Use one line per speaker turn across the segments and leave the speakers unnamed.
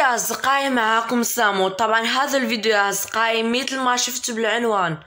يا أصدقائي معاكم سامو طبعا هذا الفيديو يا أصدقائي مثل ما شفتوا بالعنوان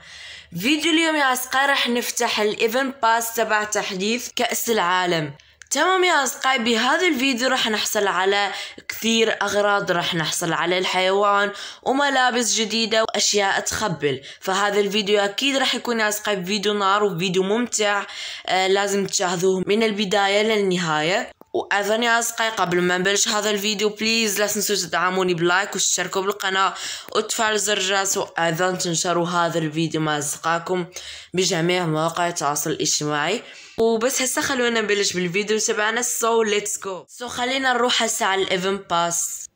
فيديو اليوم يا أصدقائي راح نفتح الإيفن باس تبع تحديث كأس العالم تمام يا أصدقائي بهذا الفيديو راح نحصل على كثير أغراض راح نحصل على الحيوان وملابس جديدة وأشياء تخبل فهذا الفيديو أكيد راح يكون يا أصدقائي فيديو نار وفيديو ممتع آه لازم تشاهدوه من البداية للنهاية واذني عز قبل ما نبلش هذا الفيديو بليز لا تنسوا تدعموني باللايك وتشتركوا بالقناه وتفعلوا زر الجرس وايضا تنشروا هذا الفيديو مع اصدقائكم بجميع مواقع التواصل الاجتماعي وبس هسه خلونا نبلش بالفيديو تبعنا سو ليتس جو سو خلينا نروح هسه على الايفن باس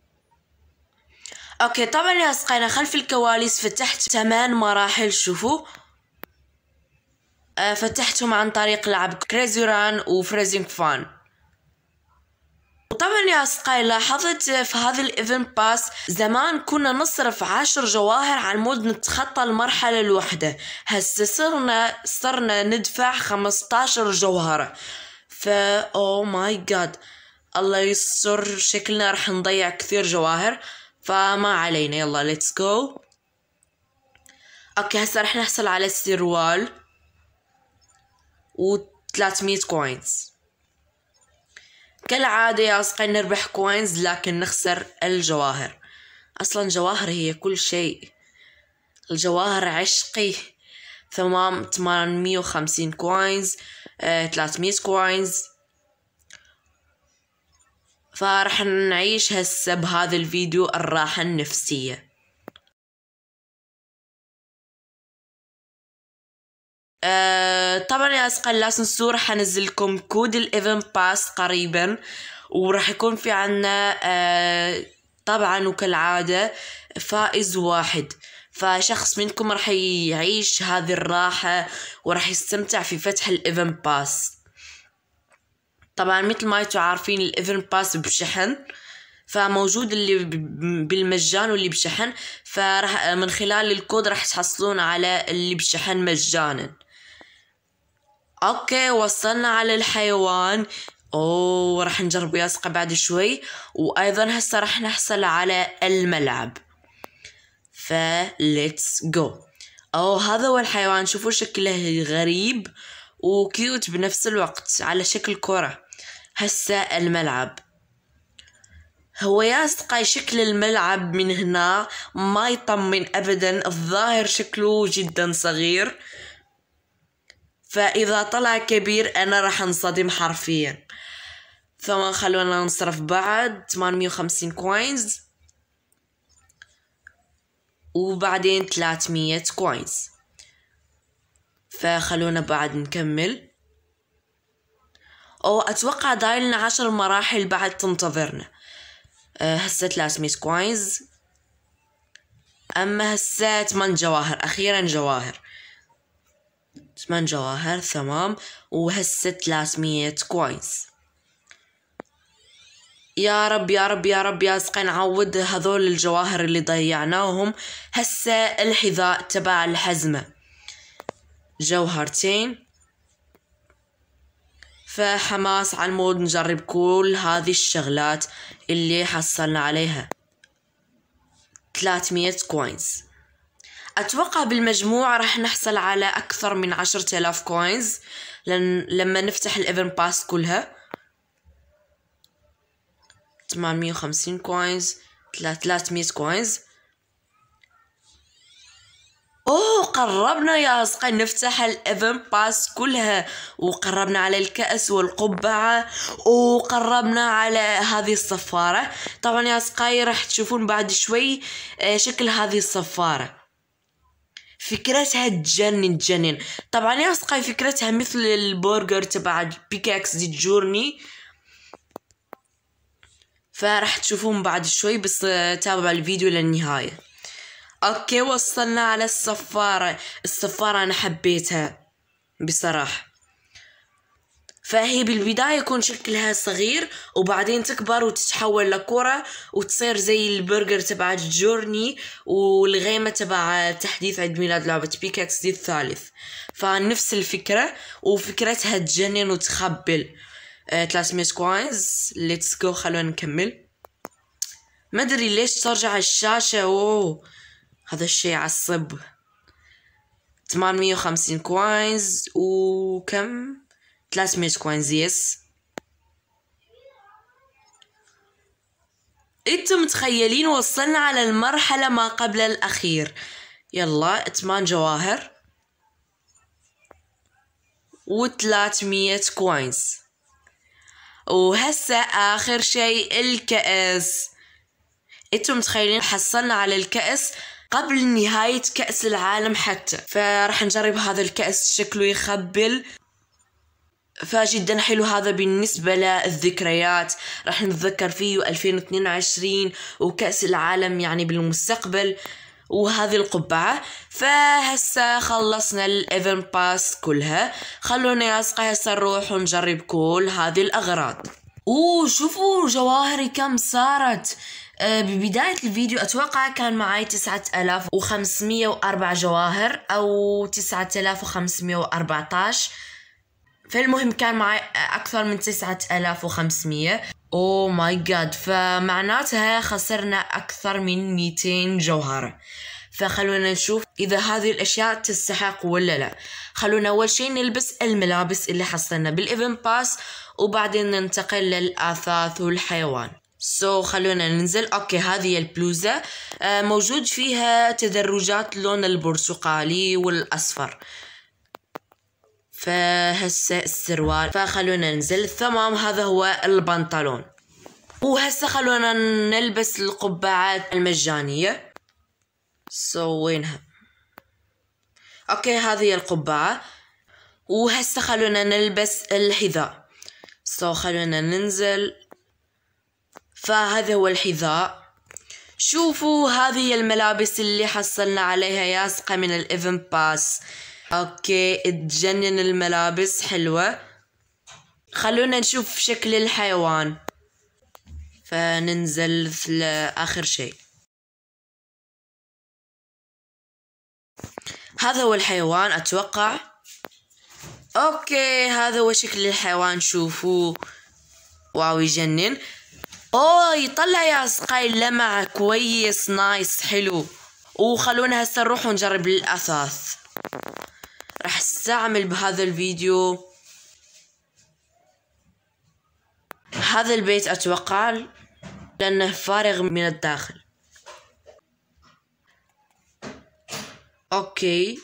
اوكي طبعا يا اصدقائنا خلف الكواليس فتحت ثمان مراحل شوفوا آه، فتحتهم عن طريق لعب كريزي ران وفريزينج فان وطبعا يا أصدقائي لاحظت في هذا الايفنت باس زمان كنا نصرف عشر جواهر على مود نتخطى المرحلة الوحدة هسه صرنا صرنا ندفع 15 جوهرة فا او ماي جاد الله يسر شكلنا راح نضيع كثير جواهر فما علينا يلا ليتس جو اوكي هسه راح نحصل على سروال و 300 كوينز كالعادة يا أصدقائي نربح كوينز لكن نخسر الجواهر أصلا جواهر هي كل شيء الجواهر عشقي تمام 850 كوينز آه 300 كوينز فرح نعيش هسه بهذا الفيديو الراحة النفسية أه، طبعا يا اصدقاء اللاسنسور حنزل لكم كود الايفن باس قريبا وراح يكون في عنا أه، طبعا وكالعادة فائز واحد فشخص منكم راح يعيش هذه الراحة وراح يستمتع في فتح الايفن باس طبعا مثل ما انتم عارفين الايفن باس بشحن فموجود اللي بالمجان واللي بشحن فراح من خلال الكود راح تحصلون على اللي بشحن مجانا اوكي وصلنا على الحيوان اوه راح نجرب ياسقة بعد شوي وايضا هسه راح نحصل على الملعب فليتس let's go او هذا هو الحيوان شوفوا شكله غريب وكيوت بنفس الوقت على شكل كرة هسه الملعب هو ياسقى شكل الملعب من هنا ما يطمن ابدا الظاهر شكله جدا صغير فاذا طلع كبير انا راح انصدم حرفيا ثم خلونا نصرف بعد 850 كوينز وبعدين 300 كوينز فخلونا بعد نكمل او اتوقع دايلنا عشر مراحل بعد تنتظرنا أه، هسه 300 كوينز اما هسه 8 جواهر اخيرا جواهر ثمان جواهر تمام وهسه 300 كوينز يا رب يا رب يا رب يا سقي نعوض هذول الجواهر اللي ضيعناهم هسه الحذاء تبع الحزمة جوهرتين فحماس على المود نجرب كل هذه الشغلات اللي حصلنا عليها 300 كوينز أتوقع بالمجموع راح نحصل على أكثر من عشرة آلاف كوينز لن لما نفتح الإيفن باس كلها تمامية وخمسين كوينز تلاتمية كوينز أوه قربنا يا أصدقائي نفتح الإيفن باس كلها وقربنا على الكأس والقبعة وقربنا على هذه الصفارة طبعا يا أصدقائي راح تشوفون بعد شوي آه، شكل هذه الصفارة فكرتها تجنن تجنن طبعا يا اصدقائي فكرتها مثل البرجر تبع بيكاكس دي جورني فراح تشوفوهم بعد شوي بس تابع الفيديو للنهاية اوكي وصلنا على الصفارة الصفارة انا حبيتها بصراحة فهي بالبداية يكون شكلها صغير وبعدين تكبر وتتحول لكرة وتصير زي البرجر تبع جورني والغيمة تبع تحديث عيد ميلاد لعبة بيكاكس دي الثالث فنفس الفكرة وفكرتها تجنن وتخبل 300 كوينز ليتس جو خلونا نكمل ما ادري ليش ترجع الشاشة اوه هذا الشي عصب 850 كوينز وكم ثلاث 300 انتم متخيلين وصلنا على المرحلة ما قبل الأخير يلا ثمان جواهر وثلاثمية كوينز وهسه آخر شيء الكأس انتم متخيلين حصلنا على الكأس قبل نهاية كأس العالم حتى فرح نجرب هذا الكأس شكله يخبل فجدا حلو هذا بالنسبة للذكريات راح نتذكر فيه 2022 وكأس العالم يعني بالمستقبل وهذه القبعة فهسا خلصنا الايفن باس كلها خلونا يا هسا نروح ونجرب كل هذه الأغراض وشوفوا جواهري كم صارت آه، ببداية الفيديو أتوقع كان معي وأربع جواهر أو تسعة ألاف وخمسمية وأربعتاش فالمهم كان معي أكثر من تسعة ألاف وخمسمية أو ماي جاد فمعناتها خسرنا أكثر من ميتين جوهرة فخلونا نشوف إذا هذه الأشياء تستحق ولا لا خلونا أول شيء نلبس الملابس اللي حصلنا بالإيفن باس وبعدين ننتقل للأثاث والحيوان سو so, خلونا ننزل اوكي هذه البلوزة آه، موجود فيها تدرجات لون البرتقالي والأصفر فهسه السروال فخلونا ننزل الثمام هذا هو البنطلون وهسه خلونا نلبس القبعات المجانية سوينها اوكي هذه القبعة وهسه خلونا نلبس الحذاء سو خلونا ننزل فهذا هو الحذاء شوفوا هذه الملابس اللي حصلنا عليها ياسقة من الايفن باس اوكي تجنن الملابس حلوة خلونا نشوف شكل الحيوان فننزل لآخر شيء هذا هو الحيوان أتوقع أوكي هذا هو شكل الحيوان شوفوه واو يجنن أوه يطلع يا سقاي لمع كويس نايس حلو وخلونا هسه نروح ونجرب الأثاث اعمل بهذا الفيديو هذا البيت أتوقع لأنه فارغ من الداخل أوكي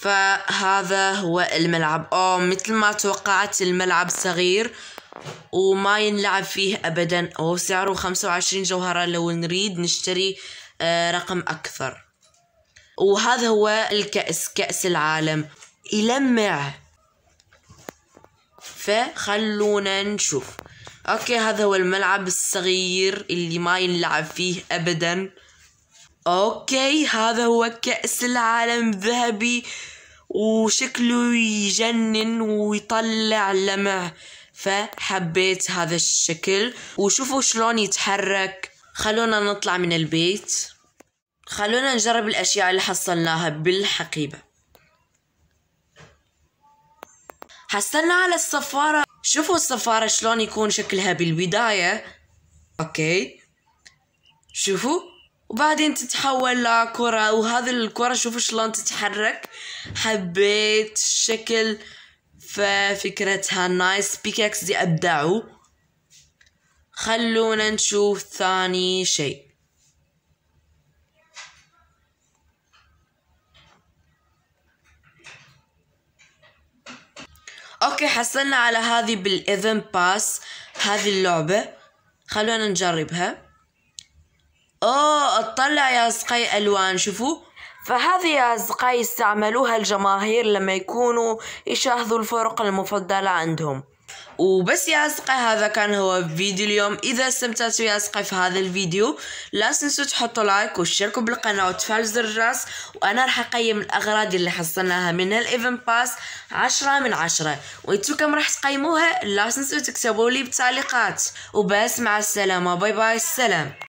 فهذا هو الملعب أو مثل ما توقعت الملعب صغير وما ينلعب فيه أبدا وسعره خمسة وعشرين جوهرة لو نريد نشتري آه، رقم أكثر وهذا هو الكأس كأس العالم يلمع فخلونا نشوف اوكي هذا هو الملعب الصغير اللي ما ينلعب فيه ابدا اوكي هذا هو كأس العالم ذهبي وشكله يجنن ويطلع لمع فحبيت هذا الشكل وشوفوا شلون يتحرك خلونا نطلع من البيت خلونا نجرب الأشياء اللي حصلناها بالحقيبة حصلنا على الصفارة شوفوا الصفارة شلون يكون شكلها بالبداية أوكي شوفوا وبعدين تتحول لكرة وهذه الكرة شوفوا شلون تتحرك حبيت الشكل ففكرتها نايس بيكاكس دي أبدعوا خلونا نشوف ثاني شيء اوكي حصلنا على هذه بالايفن باس هذه اللعبة خلونا نجربها اوه اطلع يا اصدقائي الوان شوفوا فهذه يا أصدقائي يستعملوها الجماهير لما يكونوا يشاهدوا الفرق المفضلة عندهم وبس يا أصدقاء هذا كان هو فيديو اليوم إذا استمتعتوا يا أصدقاء في هذا الفيديو لا تنسوا تحطوا لايك وتشاركوا بالقناة وتفعلوا زر الجرس وأنا راح أقيم الأغراض اللي حصلناها من الإيفن باس عشرة من عشرة وانتو كم راح تقيموها لا تنسوا تكتبوا لي بالتعليقات وبس مع السلامة باي باي السلام